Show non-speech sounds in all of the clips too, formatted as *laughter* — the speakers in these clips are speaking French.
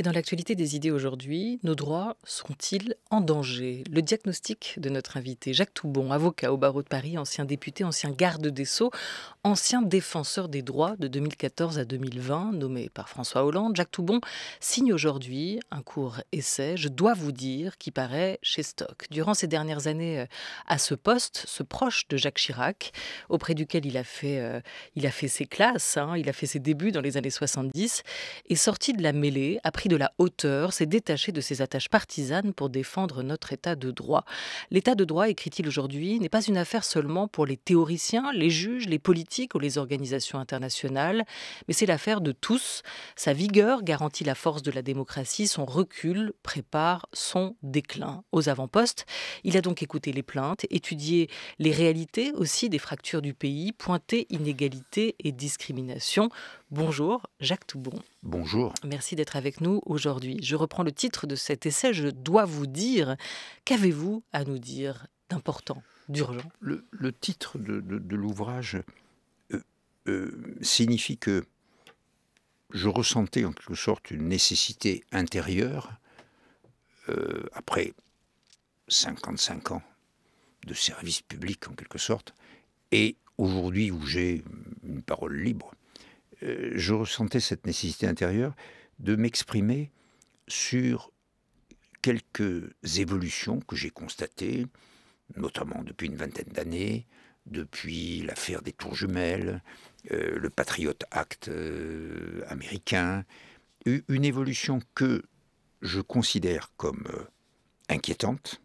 Et dans l'actualité des idées aujourd'hui, nos droits sont-ils en danger Le diagnostic de notre invité, Jacques Toubon, avocat au barreau de Paris, ancien député, ancien garde des Sceaux, ancien défenseur des droits de 2014 à 2020, nommé par François Hollande, Jacques Toubon signe aujourd'hui un court essai, je dois vous dire, qui paraît chez Stock. Durant ces dernières années euh, à ce poste, ce proche de Jacques Chirac, auprès duquel il a fait, euh, il a fait ses classes, hein, il a fait ses débuts dans les années 70, est sorti de la mêlée, a pris de la hauteur, s'est détaché de ses attaches partisanes pour défendre notre État de droit. L'État de droit, écrit-il aujourd'hui, n'est pas une affaire seulement pour les théoriciens, les juges, les politiques ou les organisations internationales, mais c'est l'affaire de tous. Sa vigueur garantit la force de la démocratie, son recul prépare son déclin. Aux avant-postes, il a donc écouté les plaintes, étudié les réalités aussi des fractures du pays, pointé inégalités et discriminations Bonjour, Jacques Toubon. Bonjour. Merci d'être avec nous aujourd'hui. Je reprends le titre de cet essai. Je dois vous dire, qu'avez-vous à nous dire d'important, d'urgent le, titre de, l'ouvrage euh, euh, signifie que je ressentais en quelque sorte une nécessité intérieure, euh, après 55 ans de service public en quelque sorte, et aujourd'hui où j'ai une parole libre, euh, je ressentais cette nécessité intérieure de m'exprimer sur quelques évolutions que j'ai constatées, notamment depuis une vingtaine d'années, depuis l'affaire des tours jumelles, euh, le Patriot Act euh, américain, une évolution que je considère comme inquiétante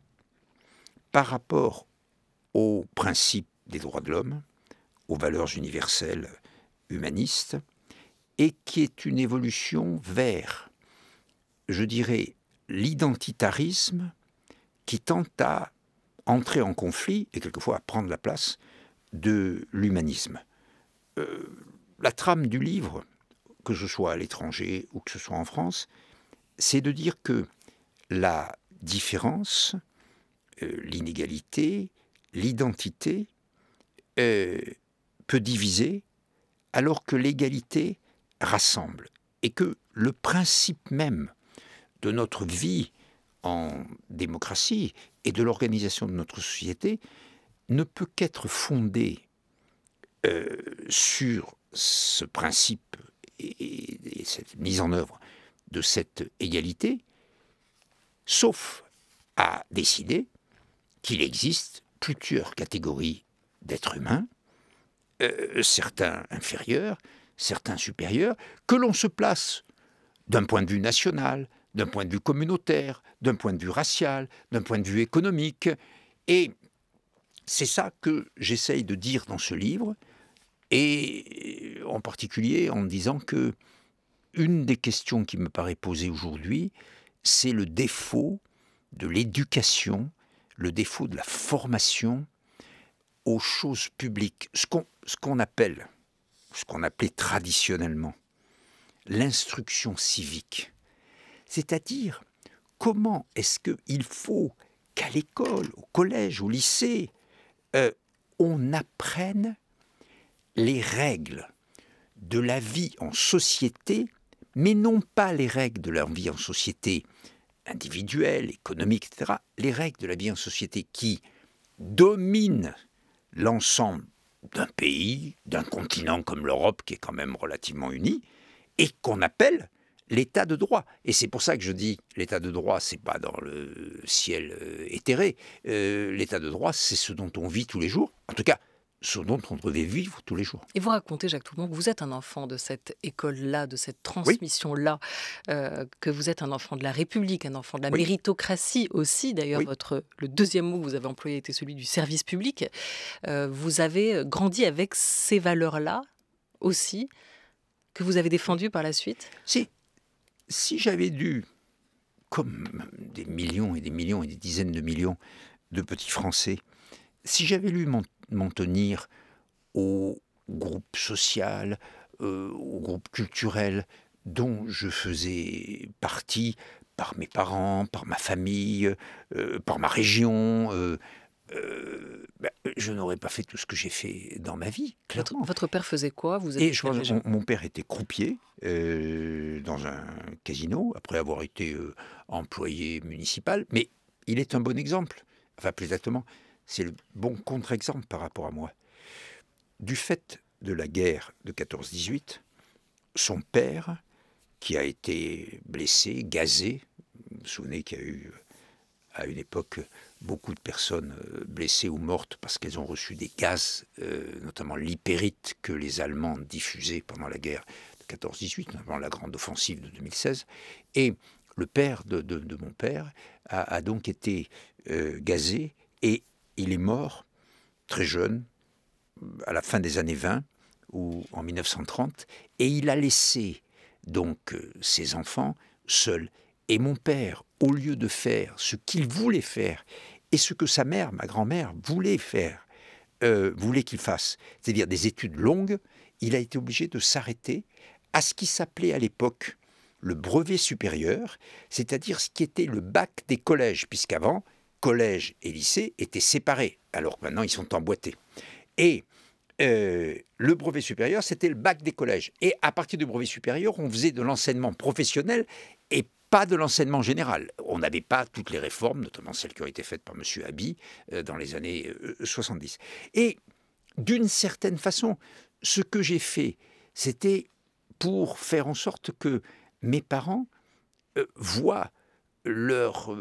par rapport aux principes des droits de l'homme, aux valeurs universelles humaniste et qui est une évolution vers, je dirais, l'identitarisme qui tente à entrer en conflit et quelquefois à prendre la place de l'humanisme. Euh, la trame du livre, que ce soit à l'étranger ou que ce soit en France, c'est de dire que la différence, euh, l'inégalité, l'identité euh, peut diviser alors que l'égalité rassemble et que le principe même de notre vie en démocratie et de l'organisation de notre société ne peut qu'être fondé euh, sur ce principe et, cette mise en œuvre de cette égalité, sauf à décider qu'il existe plusieurs catégories d'êtres humains euh, euh, certains inférieurs, certains supérieurs, que l'on se place d'un point de vue national, d'un point de vue communautaire, d'un point de vue racial, d'un point de vue économique. Et c'est ça que j'essaye de dire dans ce livre, et euh, en particulier en disant que une des questions qui me paraît posée aujourd'hui, c'est le défaut de l'éducation, le défaut de la formation aux choses publiques, ce qu'on appelle, ce qu'on appelait traditionnellement, l'instruction civique. C'est-à-dire, comment est-ce qu'il faut qu'à l'école, au collège, au lycée, euh, on apprenne les règles de la vie en société, mais non pas les règles de la vie en société individuelle, économique, etc., les règles de la vie en société qui dominent l'ensemble d'un pays, d'un continent comme l'Europe, qui est quand même relativement uni, et qu'on appelle l'état de droit. Et c'est pour ça que je dis l'état de droit, c'est pas dans le ciel euh, éthéré. Euh, l'état de droit, c'est ce dont on vit tous les jours. En tout cas, ce dont on devait vivre tous les jours. Et vous racontez, Jacques Toubon, que vous êtes un enfant de cette école-là, de cette transmission-là, euh, que vous êtes un enfant de la République, un enfant de la méritocratie aussi. D'ailleurs, votre le deuxième mot que vous avez employé était celui du service public. Euh, vous avez grandi avec ces valeurs-là aussi, que vous avez défendues par la suite Si, si j'avais dû, comme des millions et des millions et des dizaines de millions de petits Français, si j'avais lu mon m'en tenir au groupe social, euh, au groupe culturel dont je faisais partie par mes parents, par ma famille, euh, par ma région. Euh, bah, je n'aurais pas fait tout ce que j'ai fait dans ma vie. Votre, votre, père faisait quoi Vous Et mon, mon, père était croupier dans un casino, après avoir été employé municipal, mais il est un bon exemple. Enfin, plus exactement, c'est le bon contre-exemple par rapport à moi. Du fait de la guerre de 14-18, son père, qui a été blessé, gazé, vous vous souvenez qu'il y a eu euh, à une époque beaucoup de personnes euh, blessées ou mortes parce qu'elles ont reçu des gaz, euh, notamment l'hypérite que les Allemands diffusaient pendant la guerre de 14-18, avant la grande offensive de 2016. Et le père de, mon père a, donc été gazé et il est mort très jeune, à la fin des années 20 ou en 1930, et il a laissé donc euh, ses enfants seuls. Et mon père, au lieu de faire ce qu'il voulait faire et ce que sa mère, ma grand-mère, voulait faire, euh, voulait qu'il fasse, c'est-à-dire des études longues, il a été obligé de s'arrêter à ce qui s'appelait à l'époque le brevet supérieur, c'est-à-dire ce qui était le bac des collèges, puisqu'avant, collège et lycée étaient séparés, alors que maintenant ils sont emboîtés. Et euh, le brevet supérieur, c'était le bac des collèges. Et à partir du brevet supérieur, on faisait de l'enseignement professionnel et pas de l'enseignement général. On n'avait pas toutes les réformes, notamment celles qui ont été faites par M. Habi euh, dans les années 70. Euh, et d'une certaine façon, ce que j'ai fait, c'était pour faire en sorte que mes parents voient leur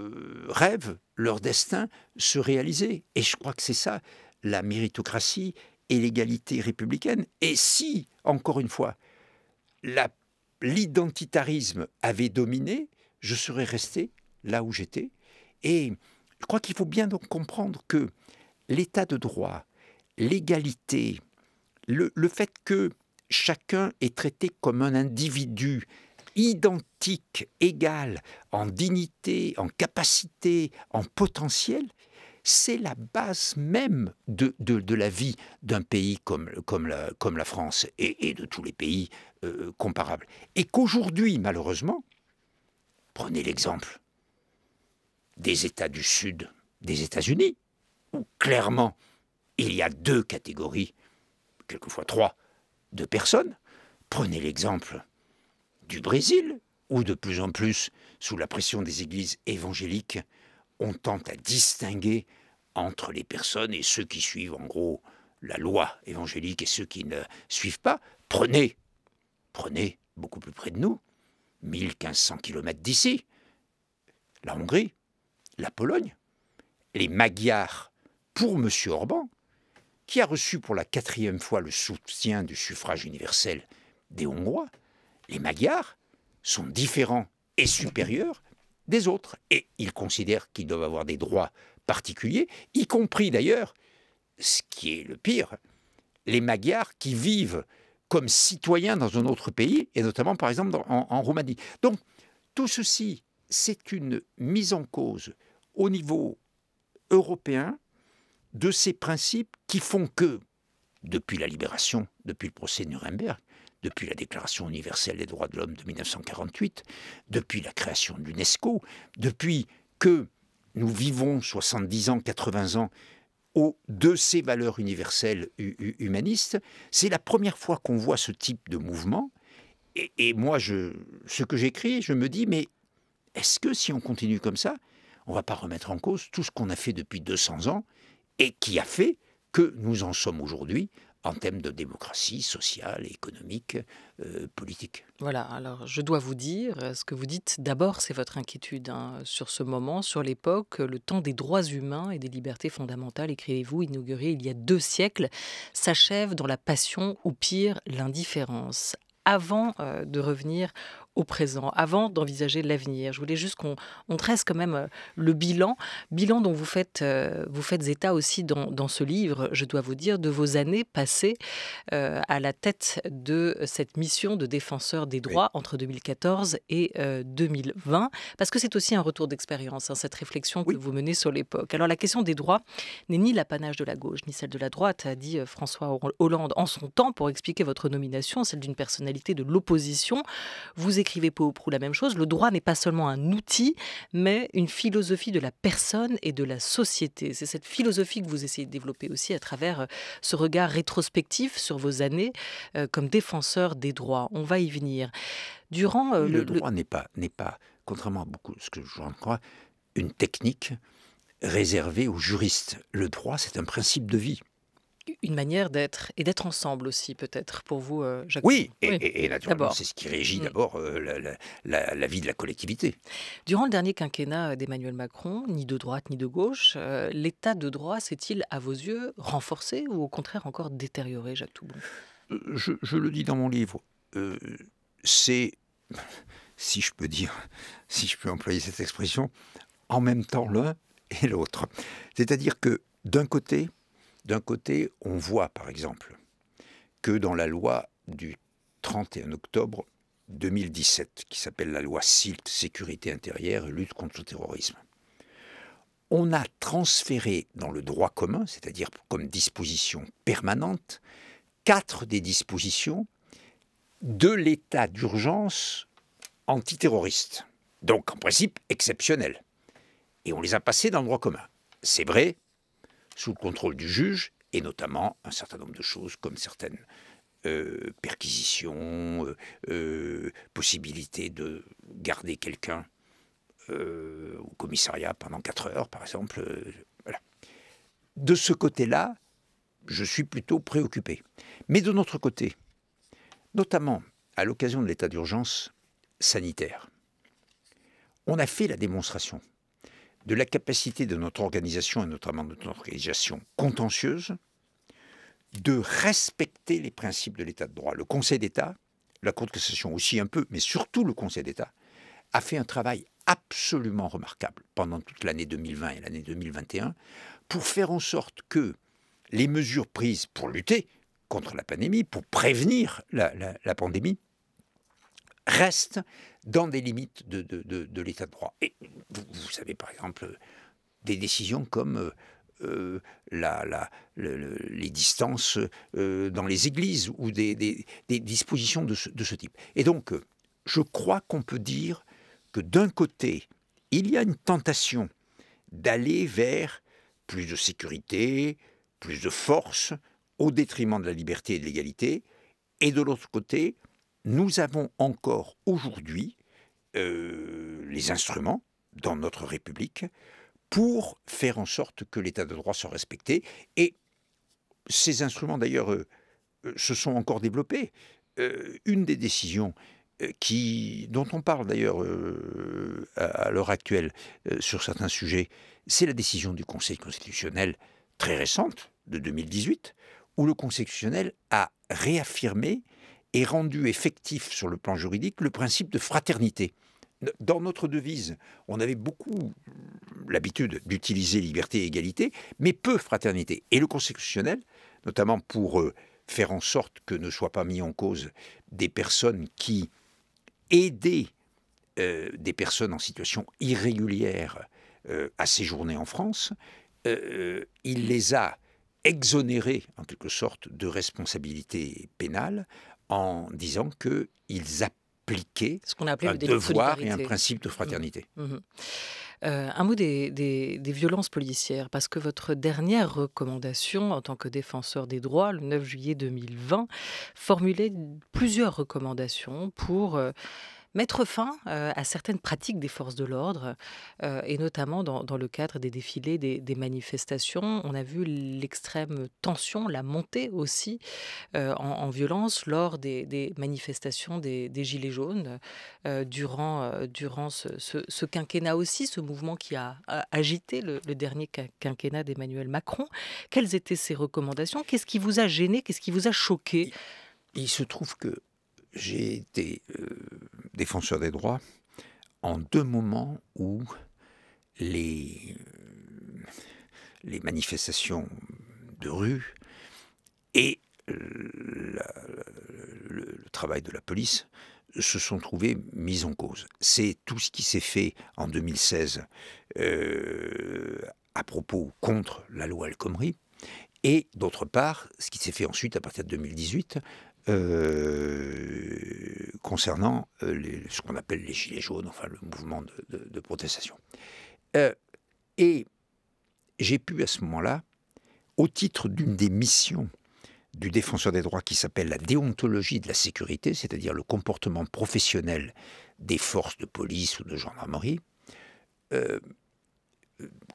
rêve leur destin se réaliser. Et je crois que c'est ça la méritocratie et l'égalité républicaine. Et si, encore une fois, l'identitarisme avait dominé, je serais resté là où j'étais. Et je crois qu'il faut bien donc comprendre que l'état de droit, l'égalité, le, le, fait que chacun est traité comme un individu identique, égal, en dignité, en capacité, en potentiel, c'est la base même de, la vie d'un pays comme, comme, la, comme la France et, de tous les pays euh, comparables. Et qu'aujourd'hui, malheureusement, prenez l'exemple des États du Sud, des États-Unis, où clairement il y a deux catégories, quelquefois trois, de personnes. Prenez l'exemple du Brésil, où de plus en plus, sous la pression des églises évangéliques, on tente à distinguer entre les personnes et ceux qui suivent en gros la loi évangélique et ceux qui ne suivent pas. Prenez, prenez beaucoup plus près de nous, 1500 km d'ici, la Hongrie, la Pologne, les Magyars pour M. Orban, qui a reçu pour la quatrième fois le soutien du suffrage universel des Hongrois, les Magyars sont différents et supérieurs des autres. Et ils considèrent qu'ils doivent avoir des droits particuliers, y compris d'ailleurs, ce qui est le pire, les Magyars qui vivent comme citoyens dans un autre pays, et notamment par exemple en, Roumanie. Donc tout ceci, c'est une mise en cause au niveau européen de ces principes qui font que, depuis la libération, depuis le procès de Nuremberg, depuis la Déclaration universelle des droits de l'homme de 1948, depuis la création de l'UNESCO, depuis que nous vivons 70 ans, 80 ans au, de ces valeurs universelles humanistes, c'est la première fois qu'on voit ce type de mouvement. Et, moi, je, ce que j'écris, je me dis, mais est-ce que si on continue comme ça, on ne va pas remettre en cause tout ce qu'on a fait depuis 200 ans et qui a fait que nous en sommes aujourd'hui en termes de démocratie sociale, économique, euh, politique. Voilà, alors je dois vous dire, euh, ce que vous dites d'abord, c'est votre inquiétude hein, sur ce moment, sur l'époque, le temps des droits humains et des libertés fondamentales, écrivez-vous, inauguré il y a deux siècles, s'achève dans la passion ou pire, l'indifférence avant euh, de revenir au présent, avant d'envisager l'avenir. Je voulais juste qu'on on quand même euh, le bilan, bilan dont vous faites, euh, vous faites état aussi dans, dans, ce livre, je dois vous dire, de vos années passées euh, à la tête de cette mission de défenseur des droits entre 2014 et 2020, parce que c'est aussi un retour d'expérience, hein, cette réflexion que vous menez sur l'époque. Alors la question des droits n'est ni l'apanage de la gauche, ni celle de la droite, a dit François Hollande en son temps pour expliquer votre nomination, celle d'une personnalité de l'opposition. Vous écrivez peu ou prou la même chose. Le droit n'est pas seulement un outil, mais une philosophie de la personne et de la société. C'est cette philosophie que vous essayez de développer aussi à travers euh, ce regard rétrospectif sur vos années euh, comme défenseur des droits. On va y venir. Durant euh, le, droit n'est pas n'est pas contrairement à beaucoup ce que je crois une technique réservée aux juristes. Le droit, c'est un principe de vie une manière d'être et d'être ensemble aussi peut-être pour vous, euh, Jacques. Oui, et, oui. et, naturellement c'est ce qui régit mm. d'abord euh, la, vie de la collectivité. Durant le dernier quinquennat euh, d'Emmanuel Macron, ni de droite ni de gauche, l'état de droit s'est-il à vos yeux renforcé ou au contraire encore détérioré, Jacques Toubon je, le dis dans mon livre, c'est, si je peux dire, si je peux employer cette expression, en même temps l'un et l'autre. C'est-à-dire que d'un côté, d'un côté, on voit par exemple que dans la loi du 31 octobre 2017, qui s'appelle la loi SILT, Sécurité intérieure et lutte contre le terrorisme, on a transféré dans le droit commun, c'est-à-dire comme disposition permanente, quatre des dispositions de l'état d'urgence antiterroriste, donc en principe exceptionnel. Et on les a passées dans le droit commun. C'est vrai, sous le contrôle du juge, et notamment un certain nombre de choses comme certaines euh, perquisitions, euh, euh, possibilité de garder quelqu'un au commissariat pendant 4 heures, par exemple. De ce côté-là, je suis plutôt préoccupé. Mais de notre côté, notamment à l'occasion de l'état d'urgence sanitaire, on a fait la démonstration de la capacité de notre organisation, et notamment de notre organisation contentieuse, de respecter les principes de l'état de droit. Le Conseil d'État, la Cour de cassation aussi un peu, mais surtout le Conseil d'État, a fait un travail absolument remarquable pendant toute l'année 2020 et l'année 2021 pour faire en sorte que les mesures prises pour lutter contre la pandémie, pour prévenir la, la pandémie, reste dans des limites de, l'état de droit. Et vous, savez, par exemple, des décisions comme euh, euh, la, les distances euh, dans les églises ou des, dispositions de ce, type. Et donc, je crois qu'on peut dire que d'un côté, il y a une tentation d'aller vers plus de sécurité, plus de force, au détriment de la liberté et de l'égalité, et de l'autre côté, nous avons encore aujourd'hui euh, les instruments dans notre République pour faire en sorte que l'état de droit soit respecté. Et ces instruments, d'ailleurs, euh, euh, se sont encore développés. une des décisions qui, dont on parle d'ailleurs à, l'heure actuelle sur certains sujets, c'est la décision du Conseil constitutionnel très récente, de 2018, où le Conseil constitutionnel a réaffirmé est rendu effectif sur le plan juridique le principe de fraternité. Dans notre devise, on avait beaucoup l'habitude d'utiliser liberté et égalité, mais peu fraternité. Et le constitutionnel, notamment pour euh, faire en sorte que ne soient pas mis en cause des personnes qui aidaient euh, des personnes en situation irrégulière euh, à séjourner en France, il les a exonérés en quelque sorte de responsabilité pénale en disant ils appliquaient ce qu'on un le devoir et un principe de fraternité. Mmh. Mmh. Euh, un mot des, violences policières, parce que votre dernière recommandation en tant que défenseur des droits, le 9 juillet 2020, formulait plusieurs recommandations pour... Euh, mettre fin euh, à certaines pratiques des forces de l'ordre, euh, et notamment dans, le cadre des défilés, des, manifestations. On a vu l'extrême tension, la montée aussi euh, en, violence lors des, manifestations des, Gilets jaunes, durant, durant ce, quinquennat aussi, ce mouvement qui a, agité le, le, dernier quinquennat d'Emmanuel Macron. Quelles étaient ses recommandations Qu'est-ce qui vous a gêné Qu'est-ce qui vous a choqué il se trouve que j'ai été euh, défenseur des droits en deux moments où les, manifestations de rue et le, travail de la police se sont trouvés mis en cause. C'est tout ce qui s'est fait en 2016 euh, à propos contre la loi El Khomri, et d'autre part, ce qui s'est fait ensuite à partir de 2018 euh, concernant euh, ce qu'on appelle les Gilets jaunes, enfin le mouvement de, protestation. Euh, et j'ai pu à ce moment-là, au titre d'une des missions du défenseur des droits qui s'appelle la déontologie de la sécurité, c'est-à-dire le comportement professionnel des forces de police ou de gendarmerie,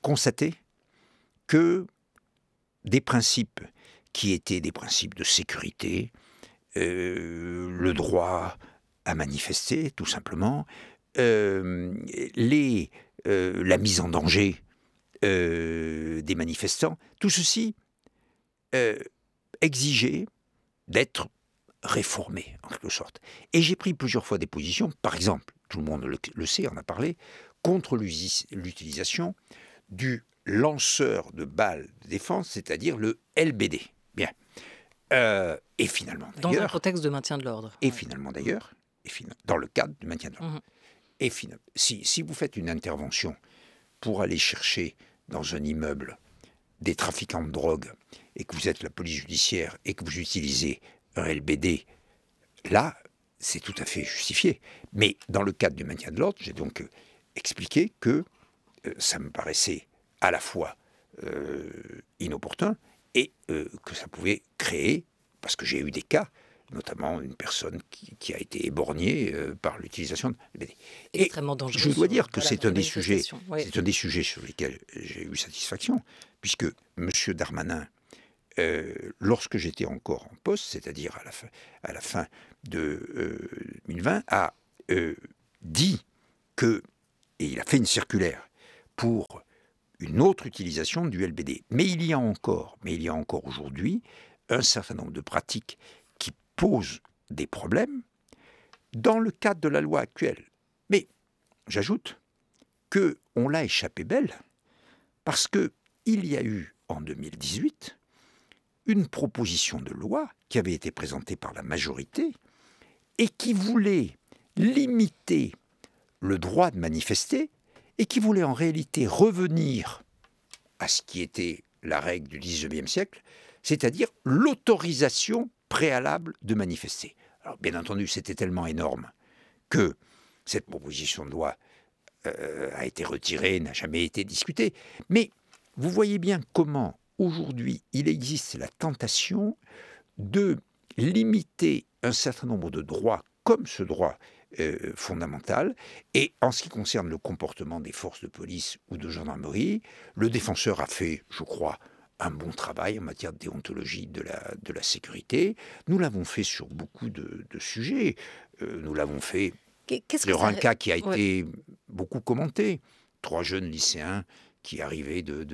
constater que des principes qui étaient des principes de sécurité, euh, le droit à manifester, tout simplement, euh, euh, la mise en danger des manifestants, tout ceci exigeait d'être réformé, en quelque sorte. Et j'ai pris plusieurs fois des positions, par exemple, tout le monde le, le sait, on a parlé, contre l'utilisation du lanceur de balles de défense, c'est-à-dire le LBD. Euh, et finalement, Dans un contexte de maintien de l'ordre. Et finalement, d'ailleurs, dans le cadre du maintien de l'ordre. Mhm. Et finalement, si, si, vous faites une intervention pour aller chercher dans un immeuble des trafiquants de drogue et que vous êtes la police judiciaire et que vous utilisez un LBD, là, c'est tout à fait justifié. Mais dans le cadre du maintien de l'ordre, j'ai donc euh, expliqué que euh, ça me paraissait à la fois inopportun et euh, que ça pouvait créer, parce que j'ai eu des cas, notamment une personne qui, a été éborgnée euh, par l'utilisation de Extrêmement dangereux. Je dois dire que c'est un des sujets, c'est un des sujets sur lesquels j'ai eu satisfaction, puisque M. Darmanin, euh, lorsque j'étais encore en poste, c'est-à-dire à à la fin de 2020, a dit que, et il a fait une circulaire pour une autre utilisation du LBD. Mais il y a encore, mais il y a encore aujourd'hui un certain nombre de pratiques qui posent des problèmes dans le cadre de la loi actuelle. Mais j'ajoute que on l'a échappé belle parce que il y a eu en 2018 une proposition de loi qui avait été présentée par la majorité et qui voulait limiter le droit de manifester et qui voulait en réalité revenir à ce qui était la règle du XIXe siècle, c'est-à-dire l'autorisation préalable de manifester. Alors, bien entendu, c'était tellement énorme que cette proposition de loi euh, a été retirée, n'a jamais été discutée. Mais vous voyez bien comment aujourd'hui il existe la tentation de limiter un certain nombre de droits, comme ce droit euh, fondamentale. Et en ce qui concerne le comportement des forces de police ou de gendarmerie, le défenseur a fait, je crois, un bon travail en matière de déontologie de la, de la sécurité. Nous l'avons fait sur beaucoup de, sujets. Euh, nous l'avons fait sur un cas qui a été beaucoup commenté. Trois jeunes lycéens qui arrivaient d'un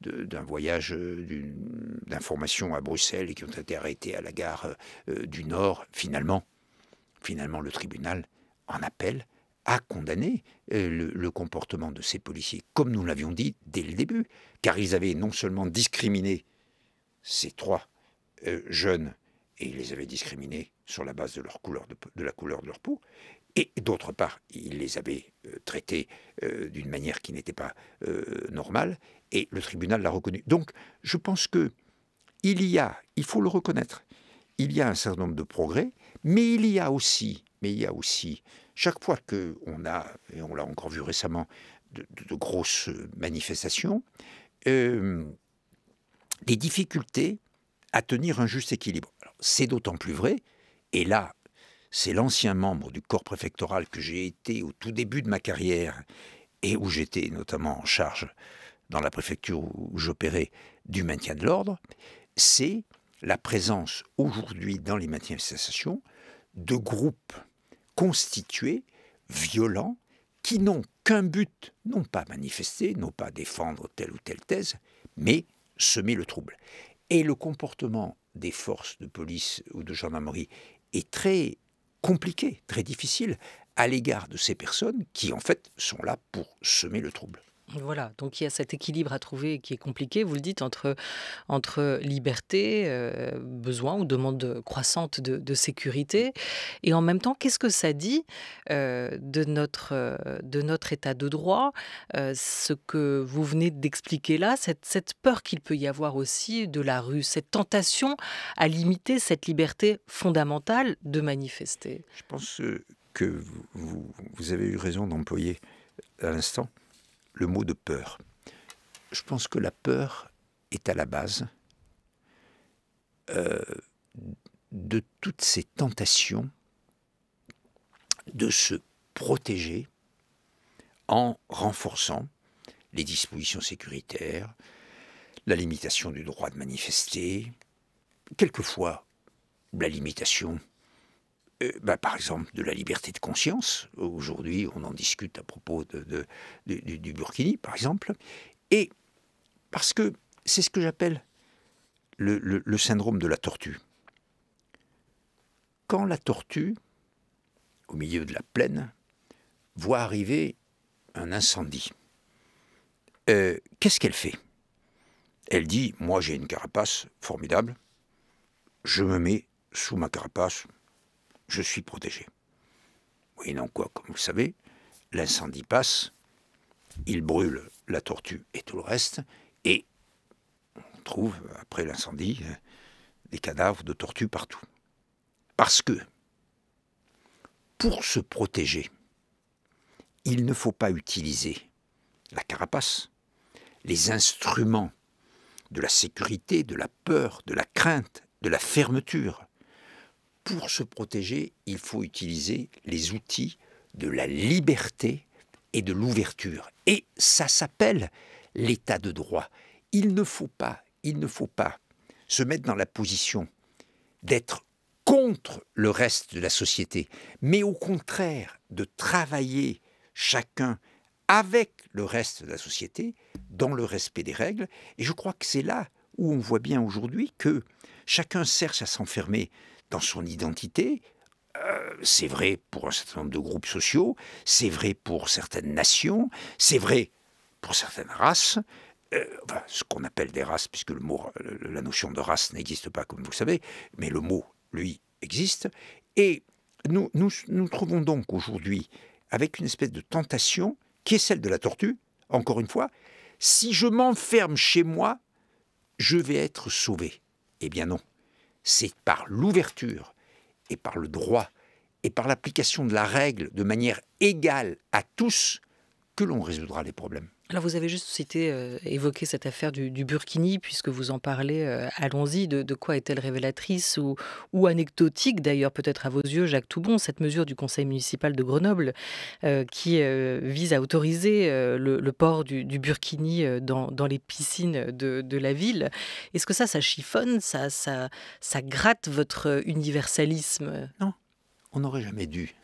de, d'un voyage euh, d'information à Bruxelles et qui ont été arrêtés à la gare du Nord. Finalement, finalement le tribunal en appel à condamner euh, le, comportement de ces policiers, comme nous l'avions dit dès le début, car ils avaient non seulement discriminé ces trois euh, jeunes, et ils les avaient discriminés sur la base de, leur couleur de, la couleur de leur peau, et d'autre part, ils les avaient euh, traités d'une manière qui n'était pas normale, et le tribunal l'a reconnu. Donc, je pense que il y a, il faut le reconnaître, il y a un certain nombre de progrès, mais il y a aussi mais il y a aussi, chaque fois qu'on a, et on l'a encore vu récemment, de, grosses euh, manifestations, euh, des difficultés à tenir un juste équilibre. C'est d'autant plus vrai, et là, c'est l'ancien membre du corps préfectoral que j'ai été au tout début de ma carrière, et où j'étais notamment en charge dans la préfecture où j'opérais du maintien de l'ordre, c'est la présence aujourd'hui dans les manifestations de groupes constitués, violents, qui n'ont qu'un but, non pas manifester, non pas défendre telle ou telle thèse, mais semer le trouble. Et le comportement des forces de police ou de gendarmerie est très compliqué, très difficile à l'égard de ces personnes qui en fait sont là pour semer le trouble. Voilà, donc il y a cet équilibre à trouver qui est compliqué, vous le dites, entre, entre liberté, euh, besoin ou demande croissante de, de, sécurité, et en même temps, qu'est-ce que ça dit euh, de, notre, euh, de notre état de droit, ce que vous venez d'expliquer là, cette, cette peur qu'il peut y avoir aussi de la rue, cette tentation à limiter cette liberté fondamentale de manifester Je pense que vous, vous avez eu raison d'employer à l'instant le mot de peur. Je pense que la peur est à la base euh, de toutes ces tentations de se protéger en renforçant les dispositions sécuritaires, la limitation du droit de manifester, quelquefois la limitation euh, bah, par exemple, de la liberté de conscience. Aujourd'hui, on en discute à propos de, du, Burkini, par exemple. Et parce que c'est ce que j'appelle le, syndrome de la tortue. Quand la tortue, au milieu de la plaine, voit arriver un incendie, euh, qu'est-ce qu'elle fait Elle dit, moi j'ai une carapace formidable, je me mets sous ma carapace, je suis protégé. Oui, non quoi, comme vous le savez, l'incendie passe, il brûle la tortue et tout le reste, et on trouve, après l'incendie, euh, des cadavres de tortues partout. Parce que, pour se protéger, il ne faut pas utiliser la carapace, les instruments de la sécurité, de la peur, de la crainte, de la fermeture pour se protéger, il faut utiliser les outils de la liberté et de l'ouverture. Et ça s'appelle l'état de droit. Il ne faut pas, il ne faut pas se mettre dans la position d'être contre le reste de la société, mais au contraire de travailler chacun avec le reste de la société dans le respect des règles. Et je crois que c'est là où on voit bien aujourd'hui que chacun cherche à s'enfermer dans son identité. Euh, c'est vrai pour un certain nombre de groupes sociaux, c'est vrai pour certaines nations, c'est vrai pour certaines races, euh, ce qu'on appelle des races, puisque le mot, la notion de race n'existe pas, comme vous le savez, mais le mot, lui, existe. Et nous nous, nous trouvons donc aujourd'hui avec une espèce de tentation qui est celle de la tortue, encore une fois. Si je m'enferme chez moi, je vais être sauvé. Eh bien non. C'est par l'ouverture et par le droit et par l'application de la règle de manière égale à tous que l'on résoudra les problèmes. Alors vous avez juste cité, euh, évoqué cette affaire du, Burkini, puisque vous en parlez, euh, allons-y, de, quoi est-elle révélatrice ou, anecdotique d'ailleurs peut-être à vos yeux, Jacques Toubon, cette mesure du Conseil municipal de Grenoble euh, qui vise à autoriser le, port du, Burkini dans, les piscines de, la ville. Est-ce que ça, ça chiffonne, ça, ça, ça gratte votre universalisme Non, on n'aurait jamais dû.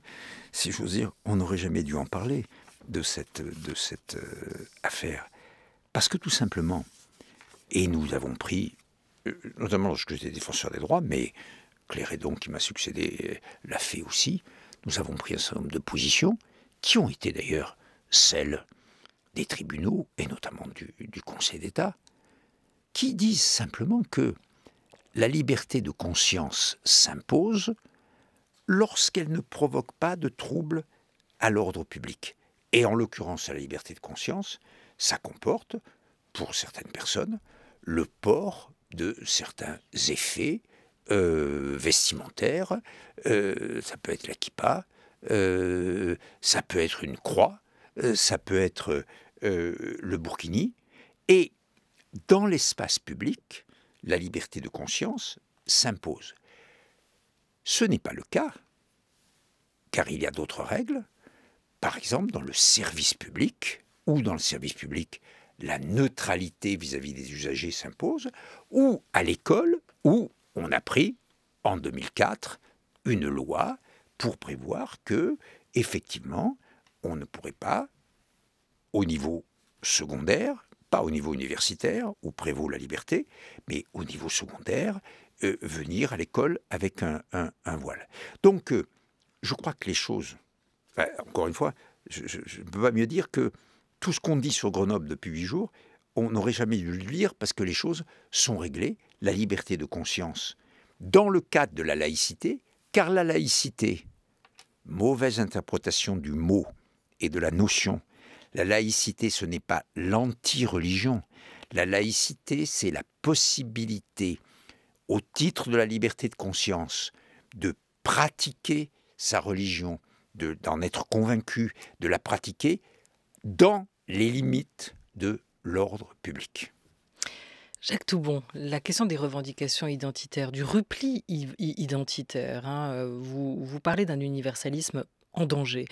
*laughs* si j'ose dire, on n'aurait jamais dû en parler de cette, de cette euh, affaire. Parce que tout simplement, et nous avons pris, euh, notamment lorsque j'étais défenseur des droits, mais Claire donc qui m'a succédé euh, l'a fait aussi, nous avons pris un certain nombre de positions qui ont été d'ailleurs celles des tribunaux et notamment du, du Conseil d'État, qui disent simplement que la liberté de conscience s'impose lorsqu'elle ne provoque pas de troubles à l'ordre public. Et en l'occurrence, la liberté de conscience, ça comporte, pour certaines personnes, le port de certains effets euh, vestimentaires. Euh, ça peut être la kippa, euh, ça peut être une croix, ça peut être le burkini. Et dans l'espace public, la liberté de conscience s'impose. Ce n'est pas le cas, car il y a d'autres règles par exemple, dans le service public, ou dans le service public, la neutralité vis-à-vis des usagers s'impose, ou à l'école, où on a pris, en 2004, une loi pour prévoir que, effectivement, on ne pourrait pas, au niveau secondaire, pas au niveau universitaire, où prévaut la liberté, mais au niveau secondaire, euh, venir à l'école avec un, voile. Donc, euh, je crois que les choses encore une fois, je ne peux pas mieux dire que tout ce qu'on dit sur Grenoble depuis huit jours, on n'aurait jamais dû le dire parce que les choses sont réglées. La liberté de conscience dans le cadre de la laïcité, car la laïcité, mauvaise interprétation du mot et de la notion, la laïcité, ce n'est pas l'anti-religion. La laïcité, c'est la possibilité, au titre de la liberté de conscience, de pratiquer sa religion d'en être convaincu, de la pratiquer dans les limites de l'ordre public. Jacques Toubon, la question des revendications identitaires, du repli identitaire, hein, euh, vous, vous parlez d'un universalisme en danger.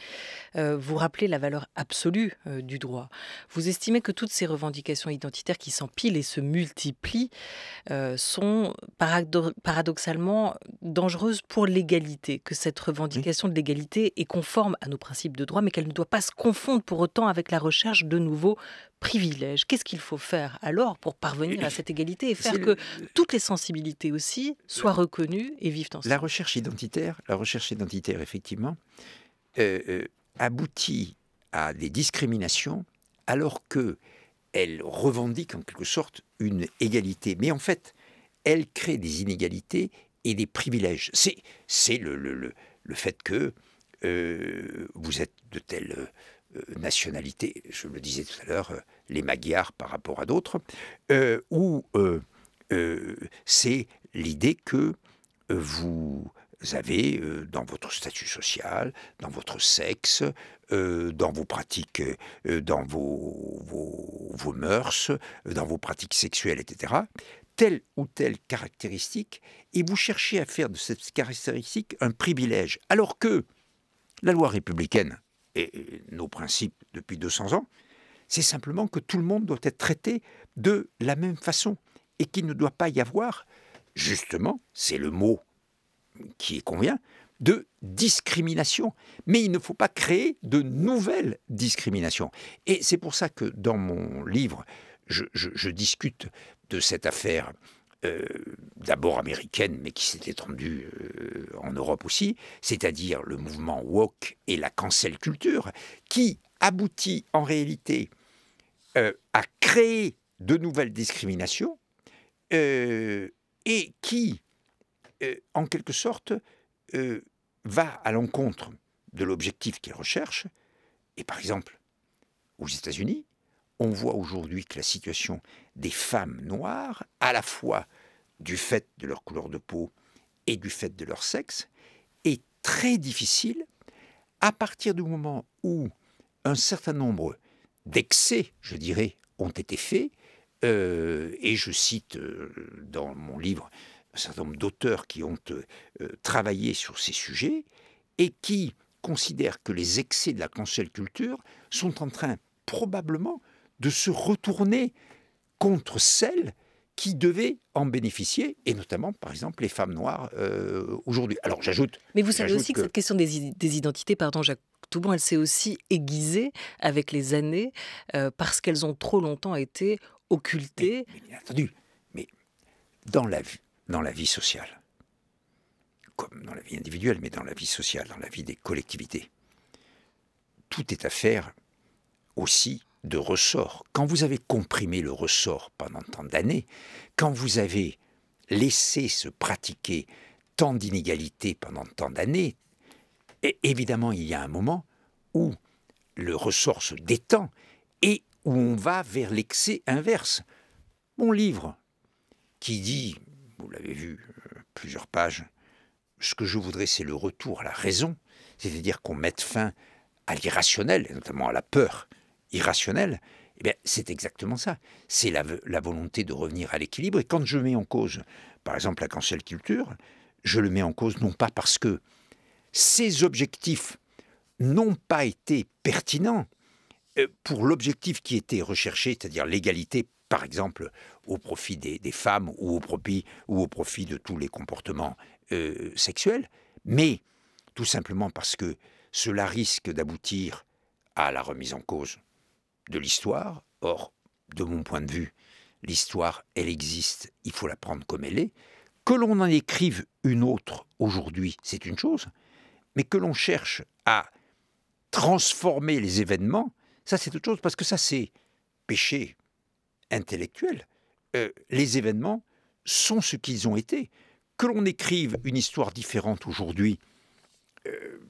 Euh, vous rappelez la valeur absolue euh, du droit. Vous estimez que toutes ces revendications identitaires qui s'empilent et se multiplient euh, sont paradoxalement dangereuses pour l'égalité, que cette revendication de l'égalité est conforme à nos principes de droit, mais qu'elle ne doit pas se confondre pour autant avec la recherche de nouveaux privilèges. Qu'est-ce qu'il faut faire alors pour parvenir à cette égalité et faire que toutes les sensibilités aussi soient reconnues et vivent ensemble La recherche identitaire, la recherche identitaire effectivement, euh, euh, aboutit à des discriminations alors que elle revendique en quelque sorte une égalité. Mais en fait, elle crée des inégalités et des privilèges. C'est, c'est le, fait que euh, vous êtes de telle nationalité, je le disais tout à l'heure, les Magyars par rapport à d'autres, ou c'est l'idée que vous vous avez euh, dans votre statut social, dans votre sexe, euh, dans vos pratiques, euh, dans vos, vos, vos mœurs, dans vos pratiques sexuelles, etc., telle ou telle caractéristique, et vous cherchez à faire de cette caractéristique un privilège. Alors que la loi républicaine et nos principes depuis 200 ans, c'est simplement que tout le monde doit être traité de la même façon et qu'il ne doit pas y avoir, justement, c'est le mot qui convient, de discrimination. Mais il ne faut pas créer de nouvelles discriminations. Et c'est pour ça que dans mon livre, je, discute de cette affaire euh, d'abord américaine, mais qui s'est étendue euh, en Europe aussi, c'est-à-dire le mouvement woke et la cancel culture, qui aboutit en réalité euh, à créer de nouvelles discriminations et qui euh, en quelque sorte, euh, va à l'encontre de l'objectif qu'il recherche. Et par exemple, aux États-Unis, on voit aujourd'hui que la situation des femmes noires, à la fois du fait de leur couleur de peau et du fait de leur sexe, est très difficile à partir du moment où un certain nombre d'excès, je dirais, ont été faits. Euh, et je cite dans mon livre un certain nombre d'auteurs qui ont euh, euh, travaillé sur ces sujets et qui considèrent que les excès de la cancel culture sont en train probablement de se retourner contre celles qui devaient en bénéficier, et notamment, par exemple, les femmes noires euh, aujourd'hui. Alors j'ajoute... Mais vous savez aussi que... cette question des, identités, pardon Jacques Toubon, elle s'est aussi aiguisée avec les années, parce qu'elles ont trop longtemps été occultées. bien entendu, mais dans la vie, dans la vie sociale. Comme dans la vie individuelle, mais dans la vie sociale, dans la vie des collectivités. Tout est affaire aussi de ressort. Quand vous avez comprimé le ressort pendant tant d'années, quand vous avez laissé se pratiquer tant d'inégalités pendant tant d'années, évidemment, il y a un moment où le ressort se détend et où on va vers l'excès inverse. Mon livre, qui dit vous l'avez vu, euh, plusieurs pages. Ce que je voudrais, c'est le retour à la raison, c'est-à-dire qu'on mette fin à l'irrationnel, et notamment à la peur irrationnelle. Eh c'est exactement ça. C'est la, volonté de revenir à l'équilibre. Et quand je mets en cause, par exemple, la cancel culture, je le mets en cause non pas parce que ces objectifs n'ont pas été pertinents euh, pour l'objectif qui était recherché, c'est-à-dire l'égalité par exemple au profit des, femmes ou au profit, ou au profit de tous les comportements euh, sexuels, mais tout simplement parce que cela risque d'aboutir à la remise en cause de l'histoire. Or, de mon point de vue, l'histoire, elle existe, il faut la prendre comme elle est. Que l'on en écrive une autre aujourd'hui, c'est une chose, mais que l'on cherche à transformer les événements, ça c'est autre chose, parce que ça c'est péché, intellectuels. Euh, les événements sont ce qu'ils ont été. Que l'on écrive une histoire différente aujourd'hui, euh,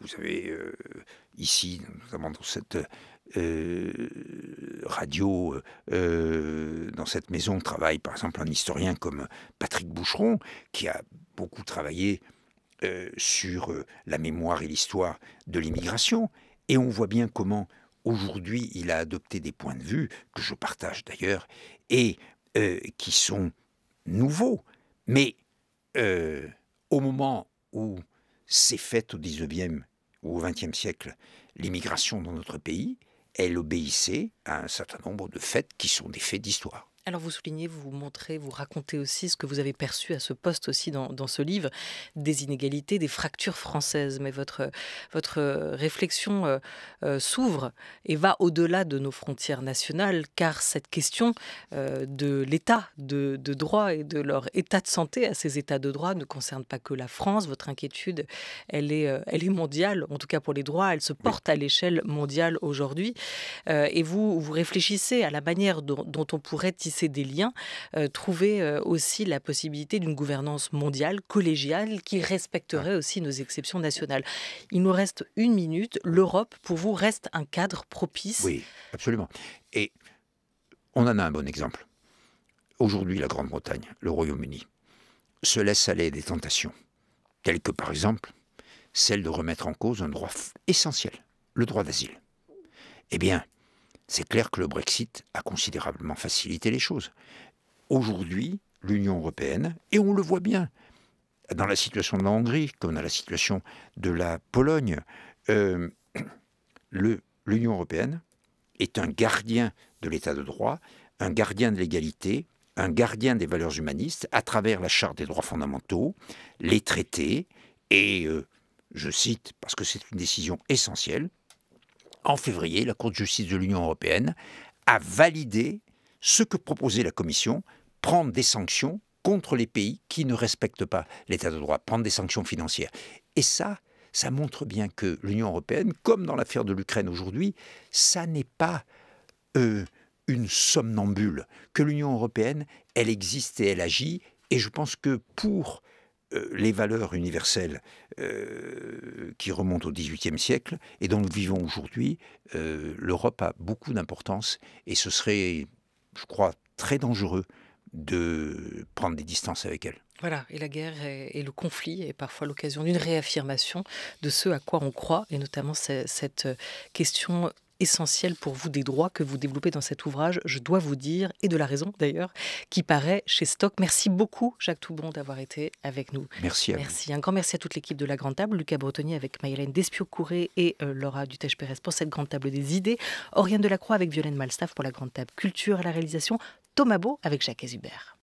vous savez, euh, ici, notamment dans cette radio, dans cette maison, travaille par exemple un historien comme Patrick Boucheron, qui a beaucoup travaillé sur la mémoire et l'histoire de l'immigration, et on voit bien comment Aujourd'hui, il a adopté des points de vue, que je partage d'ailleurs, et euh, qui sont nouveaux. Mais euh, au moment où s'est faite au 19e ou au 20e siècle l'immigration dans notre pays, elle obéissait à un certain nombre de faits qui sont des faits d'histoire. Alors vous soulignez, vous montrez, vous racontez aussi ce que vous avez perçu à ce poste aussi dans, ce livre, des inégalités, des fractures françaises. Mais votre, votre réflexion euh, euh, s'ouvre et va au-delà de nos frontières nationales, car cette question euh, de l'état de, droit et de leur état de santé à ces états de droit ne concerne pas que la France. Votre inquiétude, elle est, elle est mondiale, en tout cas pour les droits, elle se porte à l'échelle mondiale aujourd'hui. et vous, vous réfléchissez à la manière dont, on pourrait des liens, euh, trouver euh, aussi la possibilité d'une gouvernance mondiale, collégiale, qui respecterait aussi nos exceptions nationales. Il nous reste une minute. L'Europe, pour vous, reste un cadre propice Oui, absolument. Et on en a un bon exemple. Aujourd'hui, la Grande-Bretagne, le Royaume-Uni, se laisse aller des tentations, telles que par exemple celle de remettre en cause un droit essentiel, le droit d'asile. Eh bien, c'est clair que le Brexit a considérablement facilité les choses. Aujourd'hui, l'Union européenne, et on le voit bien, dans la situation de la Hongrie, comme dans la situation de la Pologne, euh, *clears throat* l'Union européenne est un gardien de l'état de droit, un gardien de l'égalité, un gardien des valeurs humanistes à travers la Charte des droits fondamentaux, les traités, et euh, je cite, parce que c'est une décision essentielle, en février, la Cour de justice de l'Union européenne a validé ce que proposait la Commission, prendre des sanctions contre les pays qui ne respectent pas l'état de droit, prendre des sanctions financières. Et ça, ça montre bien que l'Union européenne, comme dans l'affaire de l'Ukraine aujourd'hui, ça n'est pas euh, une somnambule, que l'Union européenne, elle existe et elle agit. Et je pense que pour euh, les valeurs universelles euh, qui remontent au XVIIIe siècle et dont nous vivons aujourd'hui, euh, l'Europe a beaucoup d'importance et ce serait, je crois, très dangereux de prendre des distances avec elle. Voilà, et la guerre et, le conflit est parfois l'occasion d'une réaffirmation de ce à quoi on croit, et notamment cette question essentiel pour vous des droits que vous développez dans cet ouvrage, je dois vous dire, et de la raison d'ailleurs, qui paraît chez Stock. Merci beaucoup, Jacques Toubon, d'avoir été avec nous. Merci Merci. Un grand merci à toute l'équipe de La Grande Table, Lucas Bretonnier avec Maëlène Despio-Couré et euh, Laura Dutèche-Pérez pour cette Grande Table des idées. Oriane Delacroix avec Violaine Malstaff pour La Grande Table Culture et la réalisation. Thomas Beau avec Jacques Hubert.